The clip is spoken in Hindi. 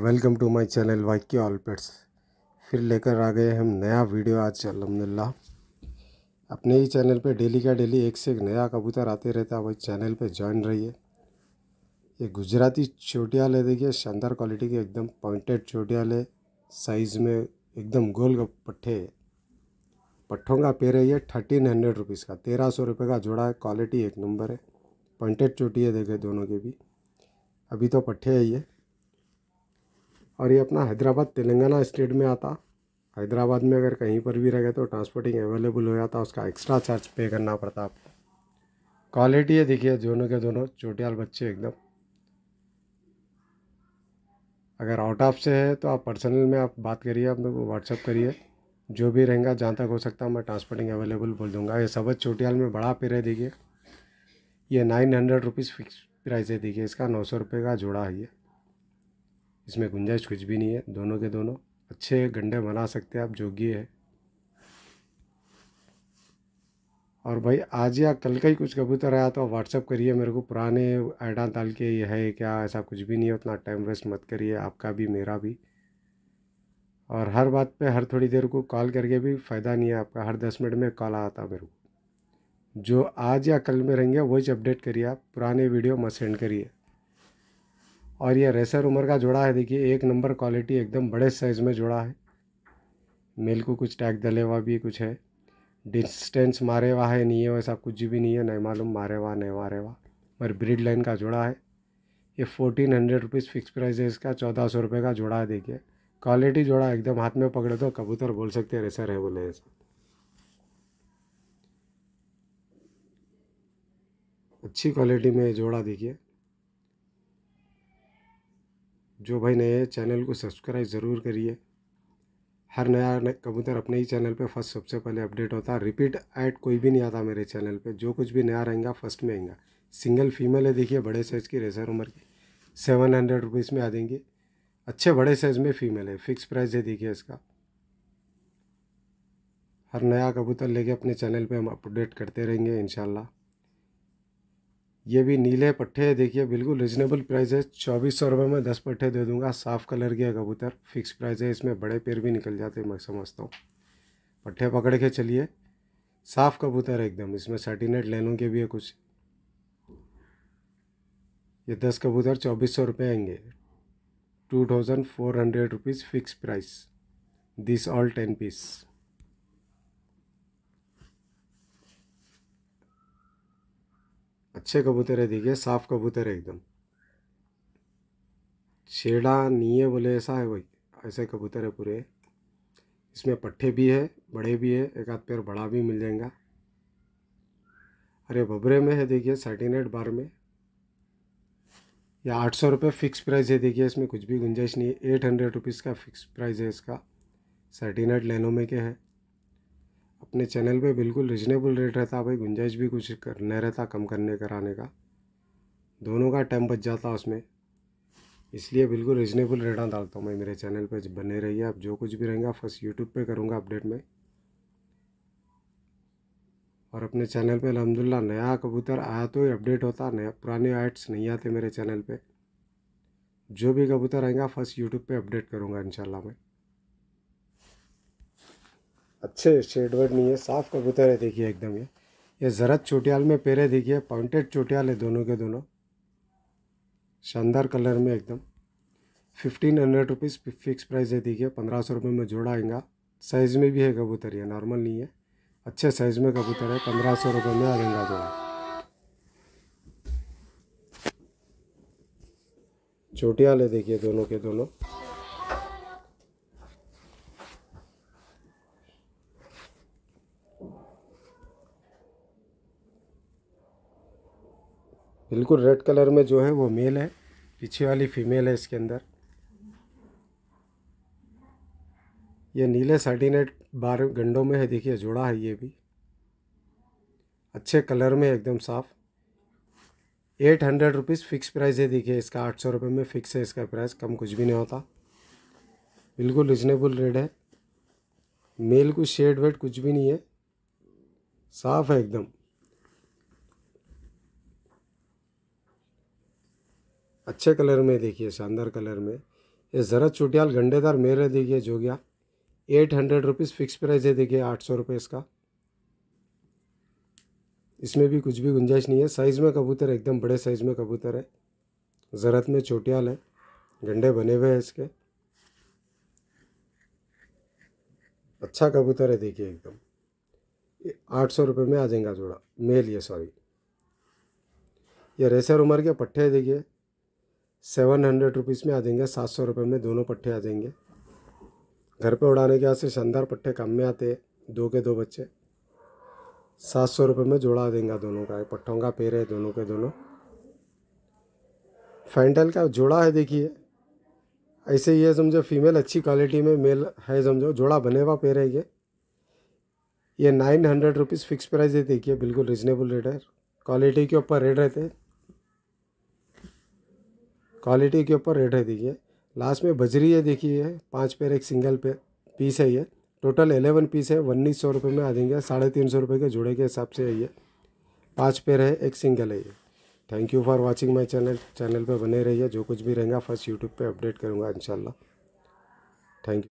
वेलकम टू माय चैनल वाक्य ऑल पेट्स फिर लेकर आ गए हम नया वीडियो आज अलहमदिल्ला अपने ही चैनल पे डेली का डेली एक से एक नया कबूतर आते रहता है वही चैनल पे ज्वाइन रहिए ये गुजराती चोटिया ले देखिए शानदार क्वालिटी के एकदम पॉइंटेड चोटिया ले साइज़ में एकदम गोल पट्ठे पट्ठों का पेर है ये थर्टीन हंड्रेड रुपीज़ का तेरह सौ रुपये का जोड़ा है क्वालिटी एक नंबर है पॉइंटेड चोटी है देखे दोनों के भी अभी तो पट्ठे है ये और ये अपना हैदराबाद तेलंगाना स्टेट में आता हैदराबाद में अगर कहीं पर भी रह गए तो ट्रांसपोर्टिंग अवेलेबल हो जाता उसका एक्स्ट्रा चार्ज पे करना पड़ता आपको क्वालिटी है देखिए दोनों के दोनों चोटियाल बच्चे एकदम अगर आउट ऑफ से है तो आप पर्सनल में आप बात करिए आप मेरे को व्हाट्सअप करिए जो भी रहेगा जहाँ तक हो सकता है मैं ट्रांसपोर्टिंग अवेलेबल बोल दूँगा ये सबज चोटियाल में बड़ा पेड़ है देखिए ये nine hundred rupees fix price है देखिए इसका नौ सौ रुपये का जोड़ा है ये इसमें गुंजाइश कुछ भी नहीं है दोनों के दोनों अच्छे गंडे बना सकते हैं आप जोगी है और भाई आज या कल का ही कुछ कबूतर आया तो व्हाट्सअप करिए मेरे को पुराने ऐडा डाल के ये है क्या ऐसा कुछ भी नहीं है उतना टाइम वेस्ट मत करिए आपका भी मेरा भी और हर बात पे हर थोड़ी देर को कॉल करके भी फ़ायदा नहीं है आपका हर दस मिनट में कॉल आता मेरे को जो आज या कल में रहेंगे वही अपडेट करिए आप पुराने वीडियो मत सेंड करिए और ये रेसर उमर का जोड़ा है देखिए एक नंबर क्वालिटी एकदम बड़े साइज़ में जोड़ा है मेल को कुछ टैग डले हुआ भी कुछ है डिस्टेंस मारे हुआ है नहीं है वैसा कुछ भी नहीं है नहीं मालूम मारे हुआ नहीं मारे हुआ पर ब्रिड लाइन का जोड़ा है ये fourteen hundred rupees fix price है इसका चौदह सौ रुपये का जोड़ा है देखिए क्वालिटी जोड़ा एकदम हाथ में पकड़े तो कबूतर बोल सकते हैं रेसर है बोले ऐसा अच्छी क्वालिटी में जोड़ा देखिए जो भाई नए हैं चैनल को सब्सक्राइब ज़रूर करिए हर नया कबूतर अपने ही चैनल पे फर्स्ट सबसे पहले अपडेट होता है रिपीट ऐड कोई भी नहीं आता मेरे चैनल पे जो कुछ भी नया रहेगा फर्स्ट में आएगा सिंगल फीमेल है देखिए बड़े साइज़ की रेसर उम्र की सेवन हंड्रेड रुपीज़ में आ देंगे अच्छे बड़े साइज़ में फ़ीमेल है फिक्स प्राइस है देखिए इसका हर नया कबूतर लेके अपने चैनल पर हम अपडेट करते रहेंगे इनशाला ये भी नीले पट्ठे देखिए बिल्कुल रिजनेबल प्राइस है चौबीस सौ रुपये में दस पट्ठे दे दूंगा साफ़ कलर के कबूतर फिक्स प्राइस है इसमें बड़े पेड़ भी निकल जाते हैं मैं समझता हूँ पट्ठे पकड़ के चलिए साफ़ कबूतर है एकदम इसमें सर्टिनेट लेनों के भी है कुछ ये दस कबूतर चौबीस सौ रुपये आएंगे two thousand four hundred rupees fix price this all ten piece अच्छे कबूतर है देखिए साफ़ कबूतर है एकदम छेड़ा नहीं है बोले ऐसा है वही ऐसे कबूतर है पूरे इसमें पट्टे भी है बड़े भी है एक आध पैर बड़ा भी मिल जाएगा अरे बबरे में है देखिए सर्टिनेट बार में या आठ सौ रुपये फ़िक्स प्राइस है देखिए इसमें कुछ भी गुंजाइश नहीं है एट हंड्रेड रुपीज़ का फ़िक्स प्राइस है इसका सर्टिनेट लेनोमे के है अपने चैनल पे बिल्कुल रिजनेबल रेट रहता भाई गुंजाइश भी कुछ करने रहता कम करने कराने का दोनों का टाइम बच जाता उसमें इसलिए बिल्कुल रिजनेबल रेटा डालता हूँ मैं मेरे चैनल पे बने रहिए आप जो कुछ भी रहेंगे आप फर्स्ट यूट्यूब पे करूँगा अपडेट में और अपने चैनल पर अलहमदिल्ला नया कबूतर आया तो ही अपडेट होता नया पुराने एड्स नहीं आते मेरे चैनल पर जो भी कबूतर आएंगे फर्स्ट यूट्यूब पर अपडेट करूँगा इन मैं अच्छे शेडवर्ड नहीं है साफ़ कबूतर है देखिए एकदम ये ये ज़रद चोटियाल में पेरे देखिए पॉइंटेड चोटियाल है दोनों के दोनों शानदार कलर में एकदम fifteen hundred rupees fix price है देखिए पंद्रह सौ रुपये में जोड़ा आएगा साइज़ में भी है कबूतर ये नॉर्मल नहीं है अच्छे साइज़ में कबूतर है पंद्रह सौ रुपये में आएगा जो चोटियाल है देखिए दोनों के दोनों बिल्कुल रेड कलर में जो है वो मेल है पीछे वाली फीमेल है इसके अंदर ये नीले साढ़ी नेट गंडों में है देखिए जोड़ा है ये भी अच्छे कलर में एकदम साफ़ eight hundred rupees fix price है देखिए इसका आठ सौ रुपये में फ़िक्स है इसका प्राइस कम कुछ भी नहीं होता बिल्कुल रिजनेबल रेट है मेल को शेड वेड कुछ भी नहीं है साफ़ है एकदम अच्छे कलर में देखिए शानदार कलर में ये ज़रा चुटियाल गंडेदार मेरे देखिए जो गया eight hundred rupees fix price है देखिए आठ सौ रुपये इसका इसमें भी कुछ भी गुंजाइश नहीं है साइज़ में कबूतर एकदम बड़े साइज़ में कबूतर है जरत में चोटियाल है गंडे बने हुए हैं इसके अच्छा कबूतर है देखिए एकदम आठ सौ रुपये में आ जाएगा जोड़ा मेल ये सॉरी ये रेसर उमर के पट्टे देखिए सेवन हंड्रेड रुपीज़ में आ जाएंगे सात सौ रुपये में दोनों पट्टे आ जाएंगे घर पे उड़ाने के वास्ते शानदार पट्टे कम में आते हैं दो के दो बच्चे सात सौ रुपये में जोड़ा देंगे दोनों का पट्टों का पेड़ है दोनों के दोनों फैंटल का जोड़ा है देखिए ऐसे ये समझो फीमेल अच्छी क्वालिटी में मेल है समझो जोड़ा बने हुआ पेड़ है ये ये nine hundred rupees fix price है देखिए बिल्कुल रिजनेबल रेट है क्वालिटी के ऊपर रेट रहते हैं क्वालिटी के ऊपर रेट है देखिए लास्ट में बजरी है देखिए पाँच पैर एक सिंगल पे पीस है ये टोटल एलेवन पीस है उन्नीस सौ रुपये में आ जाएंगे साढ़े तीन सौ रुपये के जोड़े के हिसाब से है ये पाँच पैर है एक सिंगल है ये thank you for watching my channel channel पर बने रहिए जो कुछ भी रहेंगे फर्स्ट यूट्यूब पर अपडेट करूँगा इंशाल्लाह थैंक यू